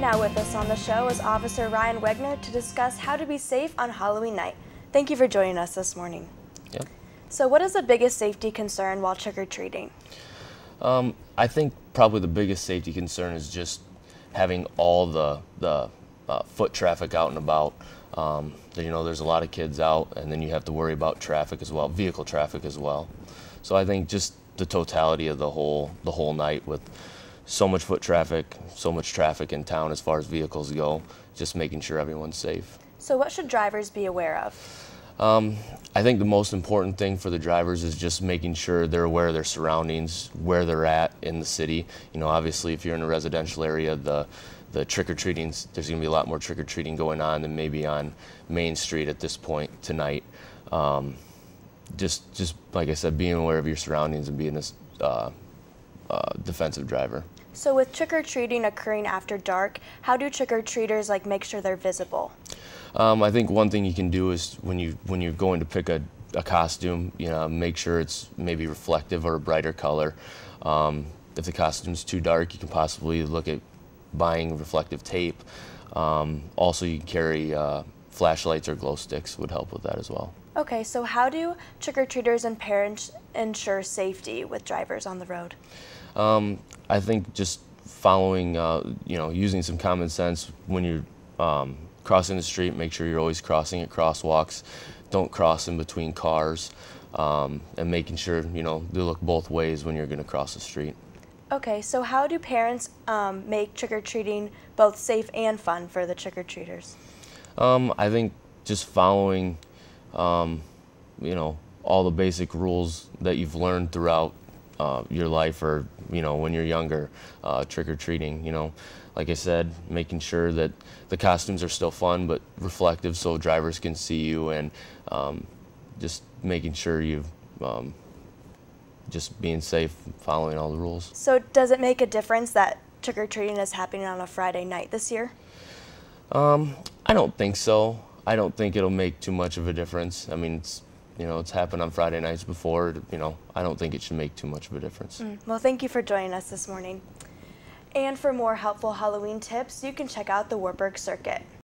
Now with us on the show is Officer Ryan Wegner to discuss how to be safe on Halloween night. Thank you for joining us this morning. Yeah. So what is the biggest safety concern while trick-or-treating? Um, I think probably the biggest safety concern is just having all the, the uh, foot traffic out and about. Um, you know, there's a lot of kids out, and then you have to worry about traffic as well, vehicle traffic as well. So I think just the totality of the whole the whole night with so much foot traffic, so much traffic in town as far as vehicles go, just making sure everyone's safe. So what should drivers be aware of? Um, I think the most important thing for the drivers is just making sure they're aware of their surroundings, where they're at in the city. You know, obviously, if you're in a residential area, the the trick or treating there's going to be a lot more trick or treating going on than maybe on Main Street at this point tonight. Um, just just like I said, being aware of your surroundings and being this. Uh, defensive driver. So with trick-or-treating occurring after dark, how do trick-or-treaters like make sure they're visible? Um, I think one thing you can do is when you when you're going to pick a, a costume, you know, make sure it's maybe reflective or a brighter color. Um, if the costume's too dark, you can possibly look at buying reflective tape. Um, also, you can carry uh, flashlights or glow sticks would help with that as well. Okay, so how do trick or treaters and parents ensure safety with drivers on the road? Um, I think just following, uh, you know, using some common sense when you're um, crossing the street, make sure you're always crossing at crosswalks. Don't cross in between cars. Um, and making sure, you know, to look both ways when you're going to cross the street. Okay, so how do parents um, make trick or treating both safe and fun for the trick or treaters? Um, I think just following, um, you know, all the basic rules that you've learned throughout uh, your life or, you know, when you're younger, uh, trick or treating, you know. Like I said, making sure that the costumes are still fun but reflective so drivers can see you and um, just making sure you've um, just being safe, following all the rules. So, does it make a difference that trick or treating is happening on a Friday night this year? Um, I don't think so. I don't think it'll make too much of a difference. I mean, it's you know, it's happened on Friday nights before. You know, I don't think it should make too much of a difference. Mm. Well, thank you for joining us this morning. And for more helpful Halloween tips, you can check out the Warburg Circuit.